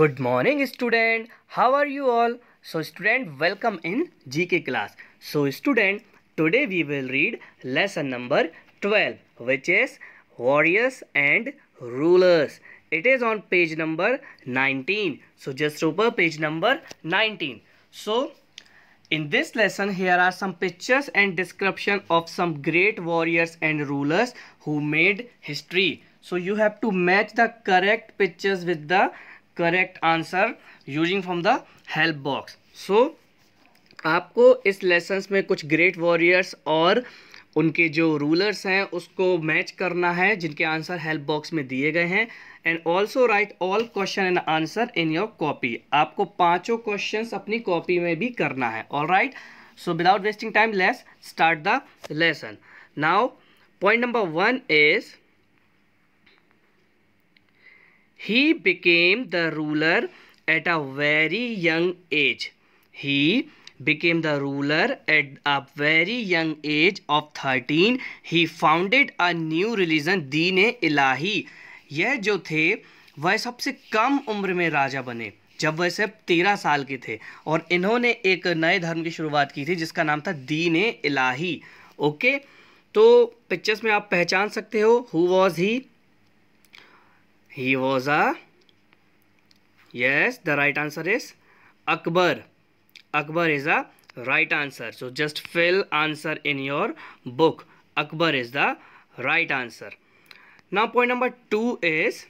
Good morning student. How are you all? So student welcome in GK class. So student today we will read lesson number 12 which is warriors and rulers. It is on page number 19. So just over page number 19. So in this lesson, here are some pictures and description of some great warriors and rulers who made history. So you have to match the correct pictures with the correct answer using from the help box so आपको इस lessons में कुछ great warriors और उनके जो rulers हैं उसको match करना है जिनके आंसर हेल्प बॉक्स में दिए गए हैं and also write all question and answer in your copy आपको पांचों क्वेश्चंस अपनी कॉपी में भी करना है all right so without wasting time let's start the lesson now point number one is He became the ruler at a very young age. He became the ruler at a very young age of 13. He founded a new religion, e Ilahi यह जो थे वह सबसे कम उम्र में राजा बने जब वह सिर्फ तेरह साल के थे और इन्होंने एक नए धर्म की शुरुआत की थी जिसका नाम था दीन इलाही ओके तो पिक्चर्स में आप पहचान सकते हो who was he He was a... Yes, the right answer is Akbar. Akbar is a right answer. So just fill answer in your book. Akbar is the right answer. Now point number two is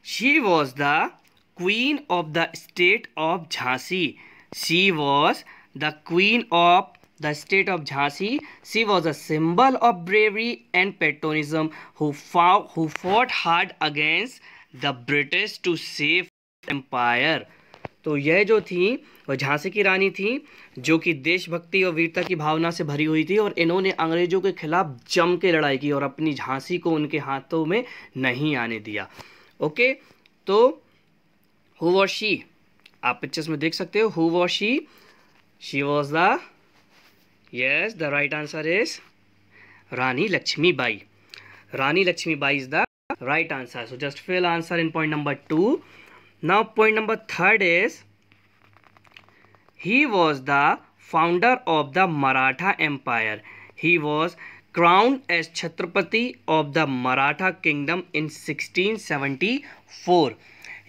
she was the queen of the state of Jhansi. She was the queen of the state of Jhansi, she was a symbol of bravery and patriotism who, fought, who fought hard against the British to save empire. तो यह जो थी वह झांसी की रानी थी जो कि देशभक्ति और वीरता की भावना से भरी हुई थी और इन्होंने अंग्रेजों के खिलाफ जम के लड़ाई की और अपनी झांसी को उनके हाथों में नहीं आने दिया ओके तो हु वॉज शी आप पिक्चर्स में देख सकते हो who was she she was the yes the right answer is Rani Lakshmi Bai Rani Lakshmi Bai is the right answer so just fill answer in point number two now point number third is he was the founder of the Maratha empire he was crowned as Chhatrapati of the Maratha kingdom in sixteen seventy four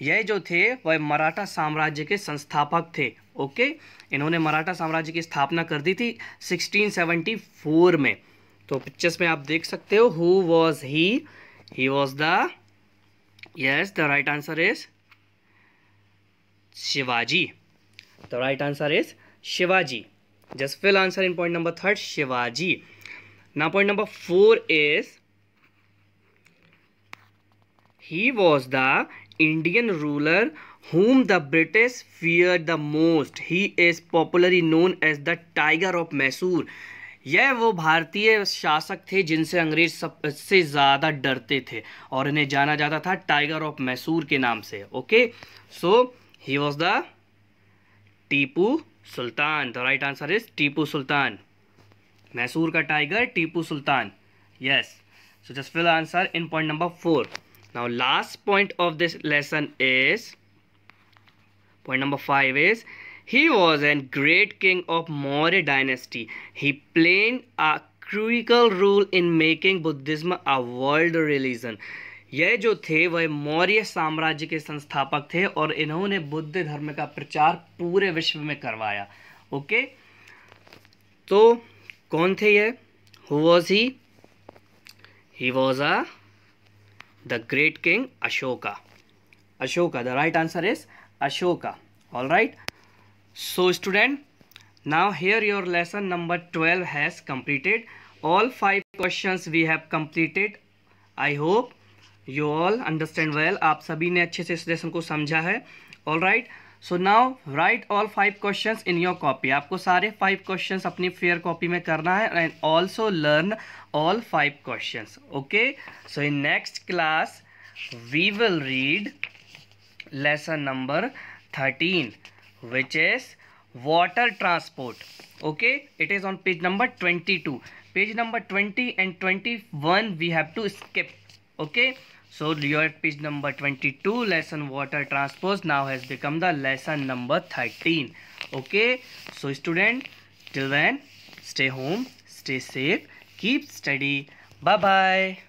यह जो थे वह मराठा साम्राज्य के संस्थापक थे okay इन्होंने मराठा साम्राज्य की स्थापना कर दी थी 1674 में तो पिक्चर्स में आप देख सकते हो who was he he was the yes the right answer is Shivaji the right answer is Shivaji just fill answer in point number third Shivaji ना point number four is he was the Indian ruler whom the British feared the most. He is popularly known as the Tiger of Mysore. यह वो भारतीय शासक थे जिनसे अंग्रेज सबसे ज़्यादा डरते थे और इन्हें जाना जाता था टाइगर ऑफ मैसूर के नाम से okay so he was the Tipu Sultan the right answer is Tipu Sultan Mysore का tiger Tipu Sultan yes so just fill answer in point number four now last point of this lesson is point number 5 is he was a great king of Maurya dynasty he played a critical role in making Buddhism a world religion ये जो थे वह मौर्य साम्राज्य के संस्थापक थे और इन्होंने बुद्ध धर्म का प्रचार पूरे विश्व में करवाया ओके तो कौन थे ये who was he was a the great king Ashoka Ashoka the right answer is Ashoka all right so student now here your lesson number twelve has completed all five question we have completed I hope you all understand well आप सभी ने अच्छे से इस lesson को समझा है all right right? So now write all five question in your copy आपको सारे फाइव क्वेश्चन अपनी फेयर कॉपी में करना है and also learn all five question okay so in next class we will read lesson number thirteen which is which transport okay it is on page number twenty two page number twenty and twenty one we have to skip okay So your page number 22 lesson water transpose now has become the lesson number 13. Okay. So student till then stay home, stay safe, keep study. Bye bye.